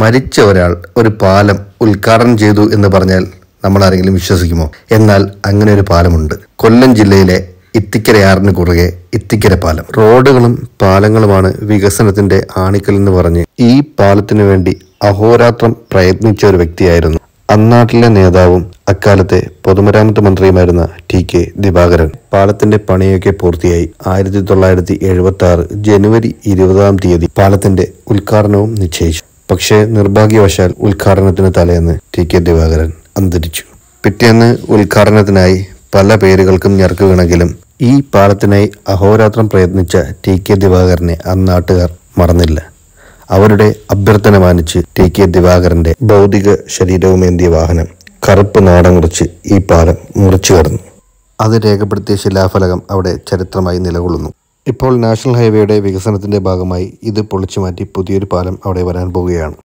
മരിച്ച ഒരാൾ ഒരു പാലം ഉദ്ഘാടനം ചെയ്തു എന്ന് പറഞ്ഞാൽ നമ്മൾ ആരെങ്കിലും വിശ്വസിക്കുമോ എന്നാൽ അങ്ങനെ ഒരു പാലമുണ്ട് കൊല്ലം ജില്ലയിലെ ഇത്തിക്കരയാറിന് കുറുകെ ഇത്തിക്കര പാലം റോഡുകളും പാലങ്ങളുമാണ് വികസനത്തിന്റെ ആണിക്കൽ എന്ന് പറഞ്ഞ് ഈ പാലത്തിനു വേണ്ടി അഹോരാത്രം പ്രയത്നിച്ച ഒരു വ്യക്തിയായിരുന്നു അന്നാട്ടിലെ നേതാവും അക്കാലത്തെ പൊതുമരാമത്ത് മന്ത്രിയുമായിരുന്ന ടി കെ ദിവാകരൻ പാലത്തിന്റെ പണിയൊക്കെ പൂർത്തിയായി ആയിരത്തി തൊള്ളായിരത്തി എഴുപത്തി ആറ് ജനുവരി ഇരുപതാം തീയതി പാലത്തിന്റെ ഉദ്ഘാടനവും നിശ്ചയിച്ചു പക്ഷേ നിർഭാഗ്യവശാൽ ഉദ്ഘാടനത്തിന് തലേന്ന് ടി കെ ദിവാകരൻ അന്തരിച്ചു പിറ്റേന്ന് ഉദ്ഘാടനത്തിനായി പല പേരുകൾക്കും വീണെങ്കിലും ഈ പാലത്തിനായി അഹോരാത്രം പ്രയത്നിച്ച ടി കെ ദിവാകരനെ അന്നാട്ടുകാർ മറന്നില്ല അവരുടെ അഭ്യർത്ഥന മാനിച്ച് ടി കെ ദിവാകരന്റെ ഭൗതിക ശരീരവുമേന്തിയ വാഹനം കറുപ്പ് നാടം കുറിച്ച് ഈ പാലം മുറിച്ചു കടന്നു അത് രേഖപ്പെടുത്തിയ ശിലാഫലകം അവിടെ ചരിത്രമായി നിലകൊള്ളുന്നു ഇപ്പോൾ നാഷണൽ ഹൈവേയുടെ വികസനത്തിന്റെ ഭാഗമായി ഇത് പൊളിച്ചുമാറ്റി പുതിയൊരു പാലം അവിടെ വരാൻ പോകുകയാണ്